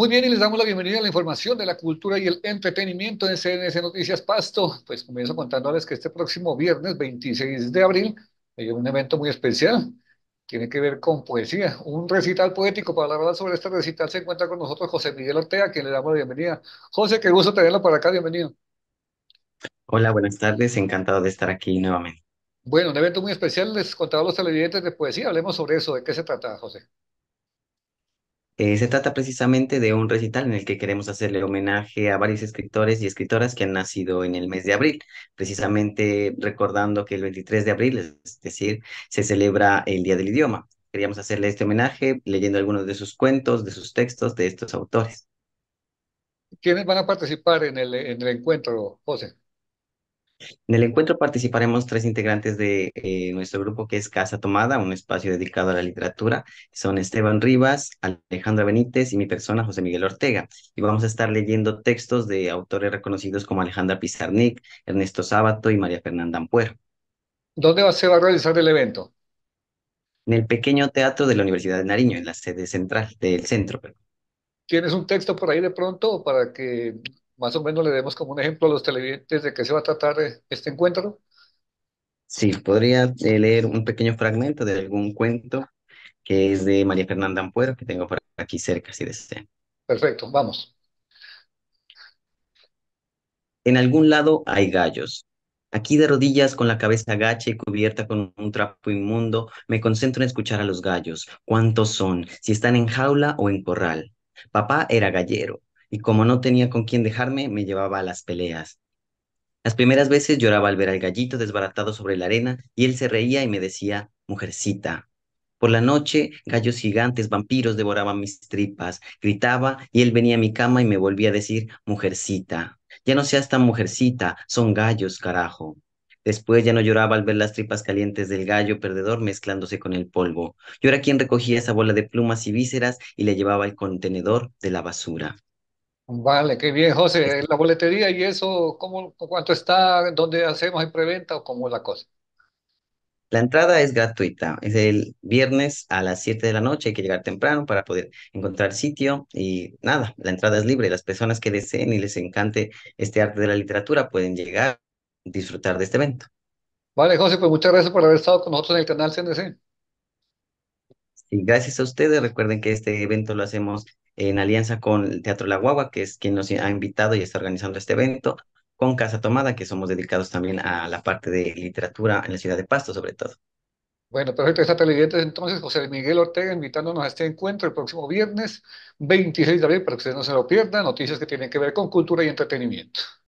Muy bien, y les damos la bienvenida a la información de la cultura y el entretenimiento en CNS Noticias Pasto. Pues comienzo contándoles que este próximo viernes 26 de abril hay un evento muy especial. Tiene que ver con poesía, un recital poético. Para hablar sobre este recital se encuentra con nosotros José Miguel Ortega, a quien le damos la bienvenida. José, qué gusto tenerlo por acá, bienvenido. Hola, buenas tardes, encantado de estar aquí nuevamente. Bueno, un evento muy especial, les contaba a los televidentes de poesía, hablemos sobre eso, ¿de qué se trata, José? Eh, se trata precisamente de un recital en el que queremos hacerle homenaje a varios escritores y escritoras que han nacido en el mes de abril, precisamente recordando que el 23 de abril, es decir, se celebra el Día del Idioma. Queríamos hacerle este homenaje leyendo algunos de sus cuentos, de sus textos, de estos autores. ¿Quiénes van a participar en el, en el encuentro, José? En el encuentro participaremos tres integrantes de eh, nuestro grupo que es Casa Tomada, un espacio dedicado a la literatura. Son Esteban Rivas, Alejandra Benítez y mi persona, José Miguel Ortega. Y vamos a estar leyendo textos de autores reconocidos como Alejandra Pizarnik, Ernesto Sábato y María Fernanda Ampuero. ¿Dónde se va a realizar el evento? En el pequeño teatro de la Universidad de Nariño, en la sede central del centro. ¿Tienes un texto por ahí de pronto para que más o menos le demos como un ejemplo a los televidentes de qué se va a tratar eh, este encuentro. Sí, podría eh, leer un pequeño fragmento de algún cuento que es de María Fernanda Ampuero, que tengo por aquí cerca, si desea. Perfecto, vamos. En algún lado hay gallos. Aquí de rodillas, con la cabeza gacha y cubierta con un trapo inmundo, me concentro en escuchar a los gallos. ¿Cuántos son? Si están en jaula o en corral. Papá era gallero y como no tenía con quién dejarme, me llevaba a las peleas. Las primeras veces lloraba al ver al gallito desbaratado sobre la arena y él se reía y me decía, mujercita. Por la noche, gallos gigantes, vampiros devoraban mis tripas. Gritaba y él venía a mi cama y me volvía a decir, mujercita. Ya no seas tan mujercita, son gallos, carajo. Después ya no lloraba al ver las tripas calientes del gallo perdedor mezclándose con el polvo. Yo era quien recogía esa bola de plumas y vísceras y la llevaba al contenedor de la basura. Vale, qué bien, José. La boletería y eso, ¿cómo, cuánto está? ¿Dónde hacemos en preventa o cómo es la cosa? La entrada es gratuita, es el viernes a las 7 de la noche, hay que llegar temprano para poder encontrar sitio y nada, la entrada es libre, las personas que deseen y les encante este arte de la literatura pueden llegar disfrutar de este evento. Vale, José, pues muchas gracias por haber estado con nosotros en el canal CNC. Y gracias a ustedes, recuerden que este evento lo hacemos en alianza con el Teatro La Guagua, que es quien nos ha invitado y está organizando este evento, con Casa Tomada, que somos dedicados también a la parte de literatura en la ciudad de Pasto, sobre todo. Bueno, perfecto, pues está televidente entonces, José Miguel Ortega invitándonos a este encuentro el próximo viernes 26 de abril, para que ustedes no se lo pierdan, noticias que tienen que ver con cultura y entretenimiento.